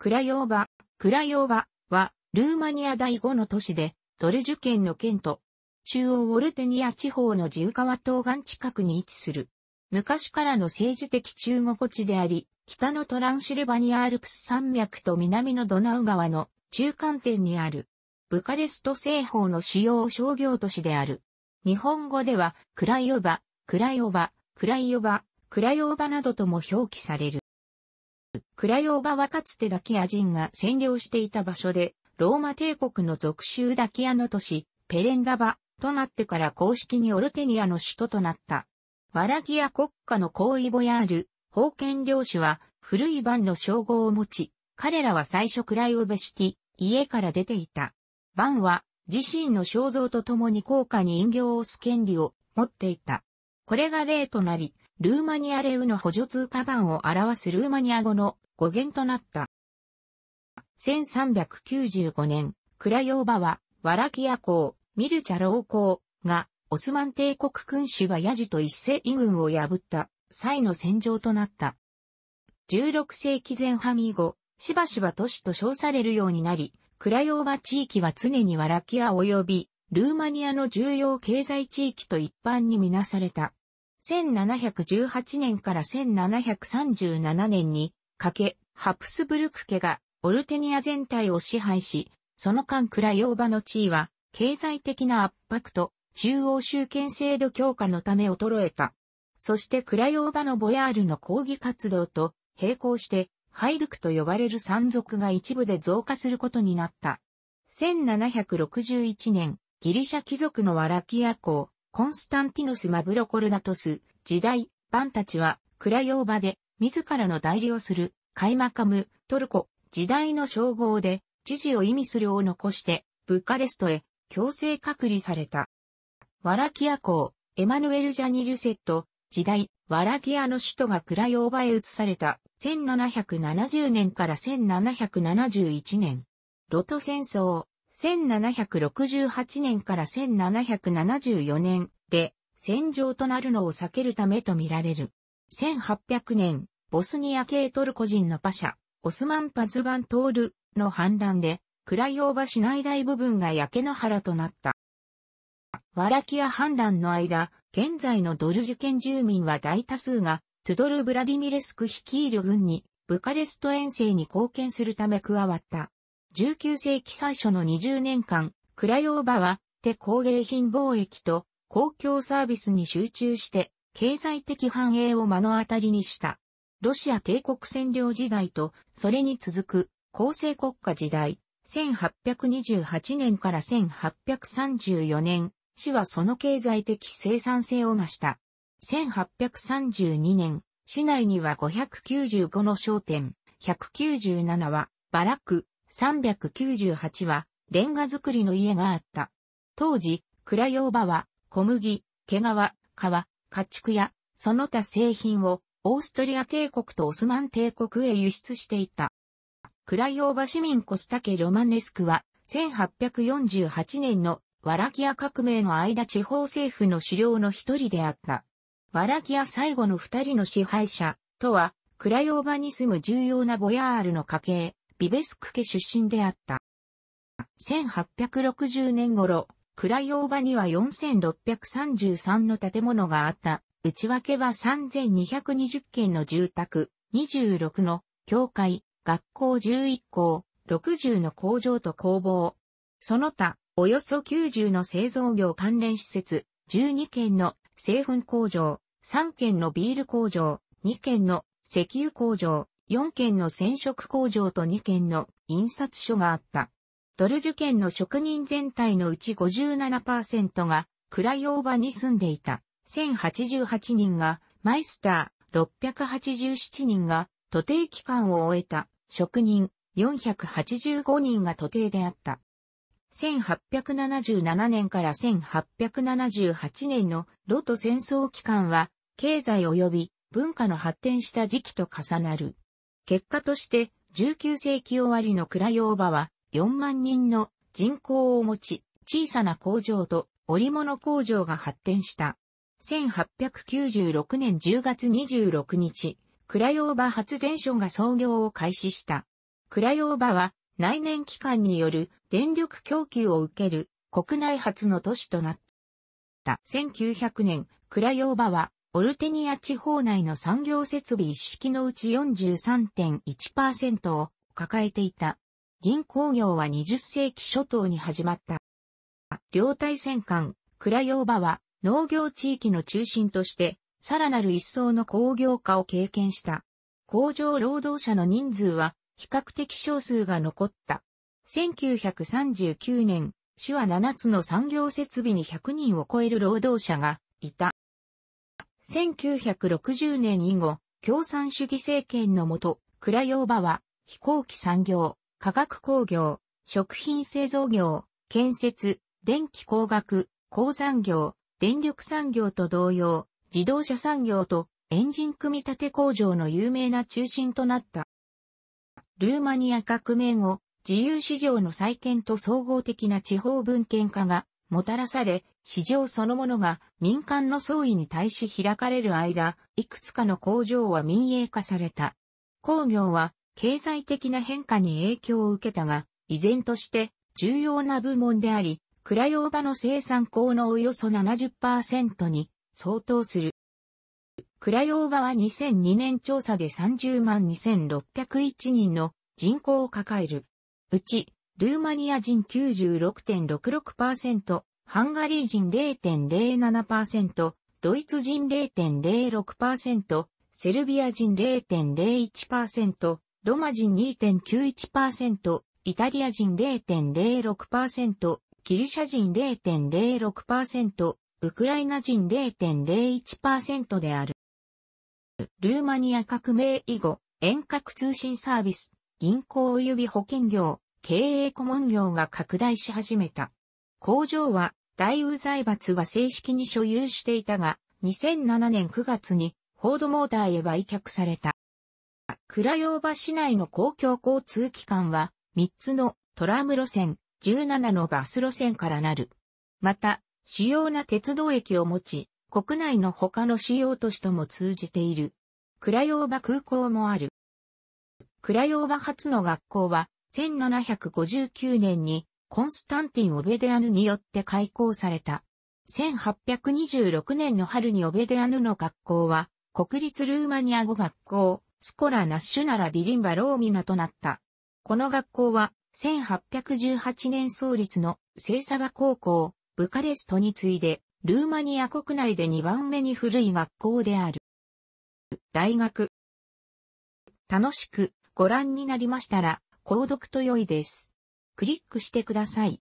クラヨーバ、クラヨーバは、ルーマニア第5の都市で、トルジュ県の県と、中央ウォルテニア地方の自由川東岸近くに位置する。昔からの政治的中国地であり、北のトランシルバニアアルプス山脈と南のドナウ川の中間点にある、ブカレスト西方の主要商業都市である。日本語では、クラヨバ、クラヨバ、クラヨバ、クラヨバなどとも表記される。クラヨーバはかつてダキア人が占領していた場所で、ローマ帝国の属州ダキアの都市、ペレンダバとなってから公式にオルテニアの首都となった。ワラギア国家の行為ボヤール、封建領主は古いンの称号を持ち、彼らは最初クライオベシティ、家から出ていた。ンは自身の肖像と共に高価に人形を押す権利を持っていた。これが例となり、ルーマニアレウの補助通貨版を表すルーマニア語の語源となった。1395年、クラヨーバは、ワラキア公、ミルチャロー公が、オスマン帝国君主バヤジと一世異軍を破った際の戦場となった。16世紀前半以後、しばしば都市と称されるようになり、クラヨーバ地域は常にワラキア及び、ルーマニアの重要経済地域と一般にみなされた。1718年から1737年にかけ、ハプスブルク家がオルテニア全体を支配し、その間クラヨーバの地位は経済的な圧迫と中央集権制度強化のため衰えた。そしてクラヨーバのボヤールの抗議活動と並行してハイルクと呼ばれる山賊が一部で増加することになった。1761年、ギリシャ貴族のワラキア公、コンスタンティノス・マブロコルナトス、時代、ンたちは、クラヨーバで、自らの代理をする、カイマカム、トルコ、時代の称号で、知事を意味するを残して、ブカレストへ、強制隔離された。ワラキア公、エマヌエル・ジャニルセット、時代、ワラキアの首都がクラヨーバへ移された、1770年から1771年。ロト戦争、1768年から1774年で戦場となるのを避けるためとみられる。1800年、ボスニア系トルコ人のパシャ、オスマン・パズバントールの反乱で、クライオーバ市内大部分が焼け野原となった。ワラキア反乱の間、現在のドルジュ県住民は大多数が、トゥドル・ブラディミレスク率いる軍に、ブカレスト遠征に貢献するため加わった。19世紀最初の20年間、クラヨーバは手工芸品貿易と公共サービスに集中して経済的繁栄を目の当たりにした。ロシア帝国占領時代とそれに続く構成国家時代、1828年から1834年、市はその経済的生産性を増した。1832年、市内には595の商店、197はバラック、398は、レンガ造りの家があった。当時、ヨ用場は、小麦、毛皮、皮、家畜や、その他製品を、オーストリア帝国とオスマン帝国へ輸出していた。ヨ用場市民コスタケ・ロマネスクは、1848年のワラキア革命の間地方政府の首領の一人であった。ワラキア最後の二人の支配者とは、クラヨーバに住む重要なボヤールの家系、ビベスク家出身であった。1860年頃、クイオーバには4633の建物があった。内訳は3220軒の住宅、26の教会、学校11校、60の工場と工房。その他、およそ90の製造業関連施設、12件の製粉工場、3件のビール工場、2件の石油工場、4軒の染色工場と2軒の印刷所があった。ドルジュ県の職人全体のうち57%がクライオーバに住んでいた。1088人がマイスター、687人が徒弟期間を終えた職人、485人が徒弟であった。1877年から1878年のロト戦争期間は、経済及び文化の発展した時期と重なる。結果として、19世紀終わりのクラヨーバは、4万人の人口を持ち、小さな工場と織物工場が発展した。1896年10月26日、クラヨーバ発電所が操業を開始した。クラヨーバは内燃機関による電力供給を受ける国内初の都市となった。1900年、クラヨーバはオルテニア地方内の産業設備一式のうち43.1%を抱えていた。銀行業は20世紀初頭に始まった。両大戦艦、クラヨーバは農業地域の中心として、さらなる一層の工業化を経験した。工場労働者の人数は比較的少数が残った。1939年、市は7つの産業設備に100人を超える労働者がいた。1960年以後、共産主義政権のもと、倉ーバは、飛行機産業、化学工業、食品製造業、建設、電気工学、鉱山業、電力産業と同様、自動車産業とエンジン組み立て工場の有名な中心となった。ルーマニア革命後、自由市場の再建と総合的な地方文献化がもたらされ、市場そのものが民間の総意に対し開かれる間、いくつかの工場は民営化された。工業は経済的な変化に影響を受けたが、依然として重要な部門であり、倉用場の生産効能およそ70%に相当する。倉用場は2002年調査で30万2601人の人口を抱える。うちルーマニア人96.66%、ハンガリー人0.07%、ドイツ人0.06%、セルビア人0.01%、ロマ人2.91%、イタリア人0.06%、ギリシャ人0.06%、ウクライナ人0.01%である。ルーマニア革命以後、遠隔通信サービス、銀行及び保険業、経営顧問業が拡大し始めた。工場は、大雨財閥が正式に所有していたが、2007年9月に、フォードモーターへ売却された。倉用場市内の公共交通機関は、3つのトラム路線、17のバス路線からなる。また、主要な鉄道駅を持ち、国内の他の主要都市とも通じている。倉用場空港もある。倉洋場初の学校は、1759年にコンスタンティン・オベデアヌによって開校された。1826年の春にオベデアヌの学校は、国立ルーマニア語学校、スコラ・ナッシュナラ・ディリンバ・ローミナとなった。この学校は、1818年創立の聖サバ高校、ブカレストに次いで、ルーマニア国内で2番目に古い学校である。大学。楽しくご覧になりましたら、購読と良いです。クリックしてください。